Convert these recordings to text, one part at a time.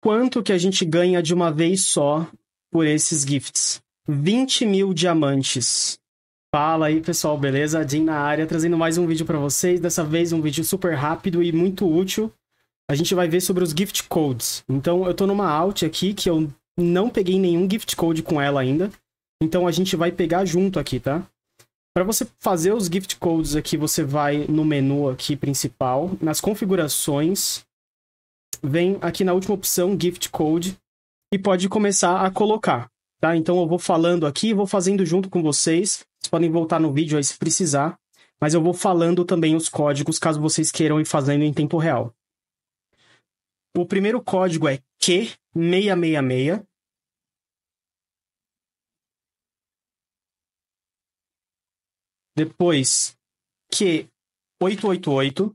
quanto que a gente ganha de uma vez só por esses gifts. 20 mil diamantes. Fala aí, pessoal, beleza? Jim na área, trazendo mais um vídeo para vocês. Dessa vez um vídeo super rápido e muito útil. A gente vai ver sobre os gift codes. Então, eu tô numa alt aqui que eu não peguei nenhum gift code com ela ainda. Então, a gente vai pegar junto aqui, tá? Para você fazer os gift codes aqui, você vai no menu aqui principal, nas configurações, vem aqui na última opção, Gift Code, e pode começar a colocar, tá? Então eu vou falando aqui, vou fazendo junto com vocês. Vocês podem voltar no vídeo aí se precisar, mas eu vou falando também os códigos caso vocês queiram ir fazendo em tempo real. O primeiro código é Q666. Depois, Q888.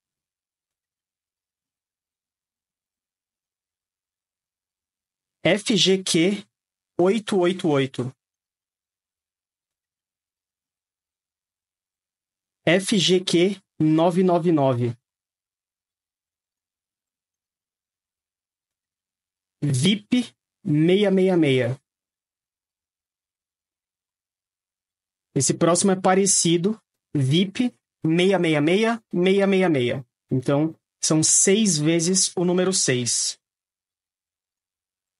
FGQ 888. FGQ 999. VIP 666. Esse próximo é parecido, VIP 666, 666. Então, são seis vezes o número 6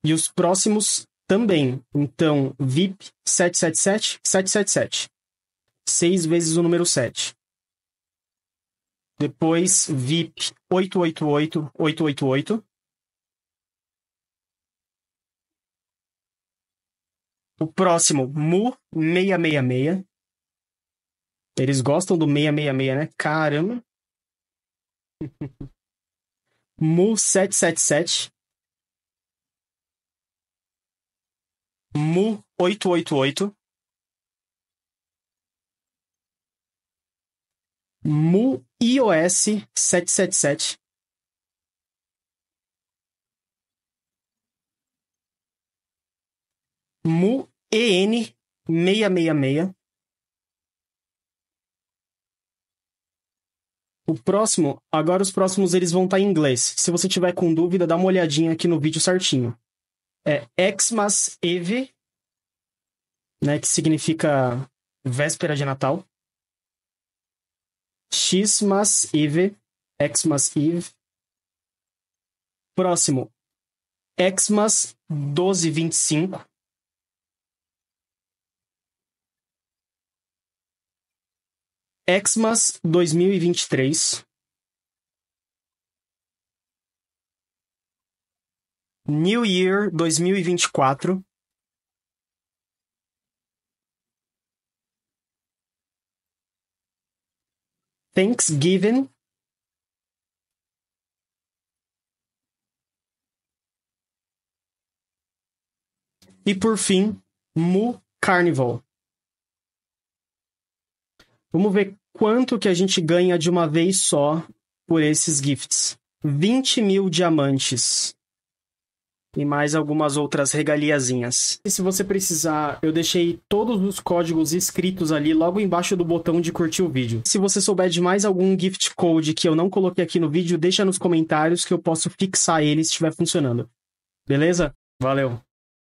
e os próximos também. Então, VIP 777 777. Seis vezes o número 7. Depois, VIP 888 888. O próximo, MU 666. Eles gostam do 666, né? Caramba. MU 777. Mu888. MuIOS 777. MuEN 666. O próximo, agora os próximos eles vão estar tá em inglês. Se você tiver com dúvida, dá uma olhadinha aqui no vídeo certinho. É Xmas Eve né, que significa véspera de Natal. Xmas Eve, Xmas Eve. Próximo, Xmas 1225. Xmas 2023. New Year 2024. Thanksgiving. E por fim, Mu Carnival. Vamos ver quanto que a gente ganha de uma vez só por esses gifts. 20 mil diamantes e mais algumas outras regaliazinhas. E se você precisar, eu deixei todos os códigos escritos ali logo embaixo do botão de curtir o vídeo. Se você souber de mais algum gift code que eu não coloquei aqui no vídeo, deixa nos comentários que eu posso fixar ele se estiver funcionando. Beleza? Valeu!